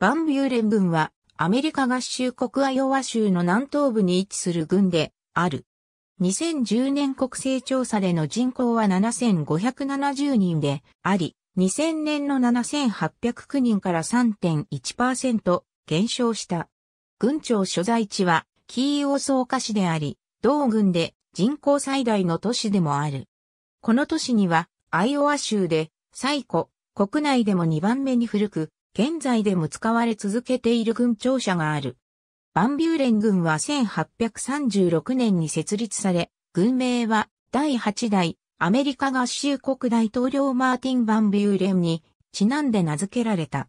バンビューレン軍は、アメリカ合衆国アイオワ州の南東部に位置する軍である。2010年国勢調査での人口は7570人であり、2000年の7809人から3.1%減少した。軍庁所在地はキーオソーカ市であり、同軍で人口最大の都市でもある。この都市にはアイオワ州で最古、国内でも2番目に古く、現在でも使われ続けている軍庁舎がある。バンビューレン軍は1836年に設立され、軍名は第8代アメリカ合衆国大統領マーティン・バンビューレンにちなんで名付けられた。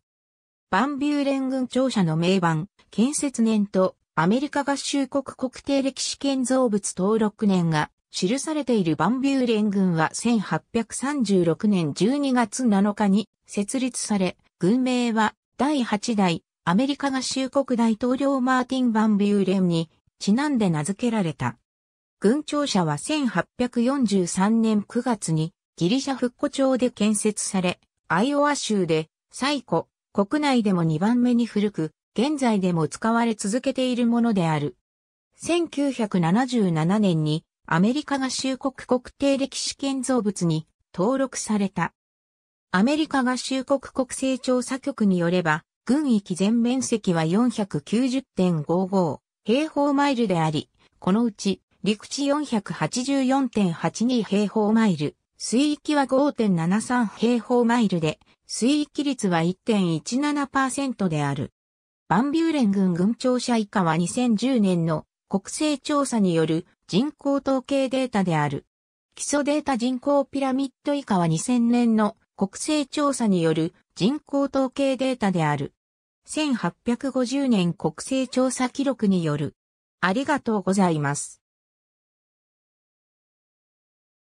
バンビューレン軍庁舎の名番、建設年とアメリカ合衆国国定歴史建造物登録年が記されているバンビューレン軍は1836年12月7日に設立され、軍名は第8代アメリカ合衆国大統領マーティン・バン・ビューレンにちなんで名付けられた。軍庁舎は1843年9月にギリシャ復古庁で建設され、アイオワ州で最古、国内でも2番目に古く、現在でも使われ続けているものである。1977年にアメリカ合衆国国定歴史建造物に登録された。アメリカ合衆国国勢調査局によれば、軍域全面積は490.55平方マイルであり、このうち陸地484.82平方マイル、水域は5.73平方マイルで、水域率は1.17%である。バンビューレン軍軍庁舎以下は2010年の国勢調査による人口統計データである。基礎データ人口ピラミッド以下は2000年の国勢調査による人口統計データである。1850年国勢調査記録による。ありがとうございます。